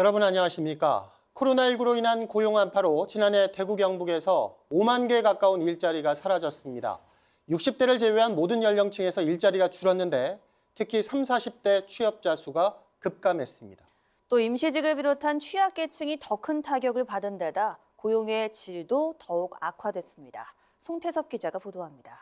여러분 안녕하십니까? 코로나19로 인한 고용 한파로 지난해 대구 경북에서 5만 개 가까운 일자리가 사라졌습니다. 60대를 제외한 모든 연령층에서 일자리가 줄었는데 특히 30, 40대 취업자 수가 급감했습니다. 또 임시직을 비롯한 취약계층이 더 큰 타격을 받은 데다 고용의 질도 더욱 악화됐습니다. 송태섭 기자가 보도합니다.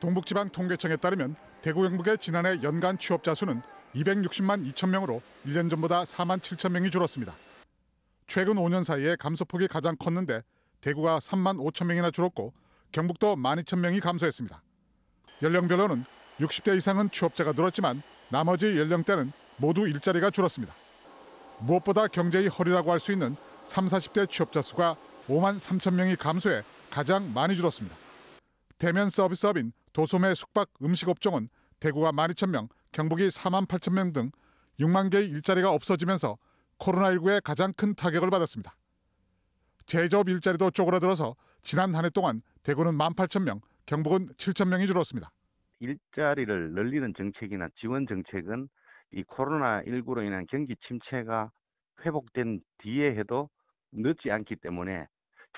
동북지방 통계청에 따르면 대구 경북의 지난해 연간 취업자 수는 260만 2천 명으로 1년 전보다 4만 7천 명이 줄었습니다. 최근 5년 사이에 감소폭이 가장 컸는데 대구가 3만 5천 명이나 줄었고 경북도 1만 2천 명이 감소했습니다. 연령별로는 60대 이상은 취업자가 늘었지만 나머지 연령대는 모두 일자리가 줄었습니다. 무엇보다 경제의 허리라고 할 수 있는 3, 40대 취업자 수가 5만 3천 명이 감소해 가장 많이 줄었습니다. 대면 서비스업인 도소매 숙박 음식업종은 대구가 12,000명, 경북이 4만 8천 명 등 6만 개의 일자리가 없어지면서 코로나19의 가장 큰 타격을 받았습니다. 제조업 일자리도 쪼그라들어서 지난 한 해 동안 대구는 1만 8천 명, 경북은 7천 명이 줄었습니다. 일자리를 늘리는 정책이나 지원 정책은 이 코로나19로 인한 경기 침체가 회복된 뒤에 해도 늦지 않기 때문에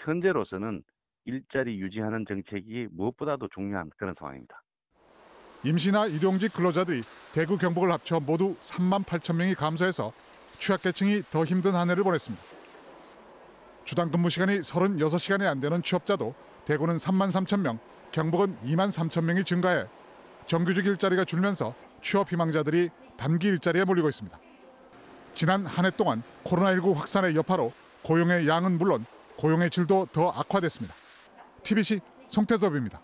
현재로서는 일자리 유지하는 정책이 무엇보다도 중요한 그런 상황입니다. 임시나 일용직 근로자들이 대구 경북을 합쳐 모두 3만 8천 명이 감소해서 취약계층이 더 힘든 한 해를 보냈습니다. 주당 근무 시간이 36시간이 안 되는 취업자도 대구는 3만 3천 명, 경북은 2만 3천 명이 증가해 정규직 일자리가 줄면서 취업 희망자들이 단기 일자리에 몰리고 있습니다. 지난 한 해 동안 코로나19 확산의 여파로 고용의 양은 물론 고용의 질도 더 악화됐습니다. TBC 송태섭입니다.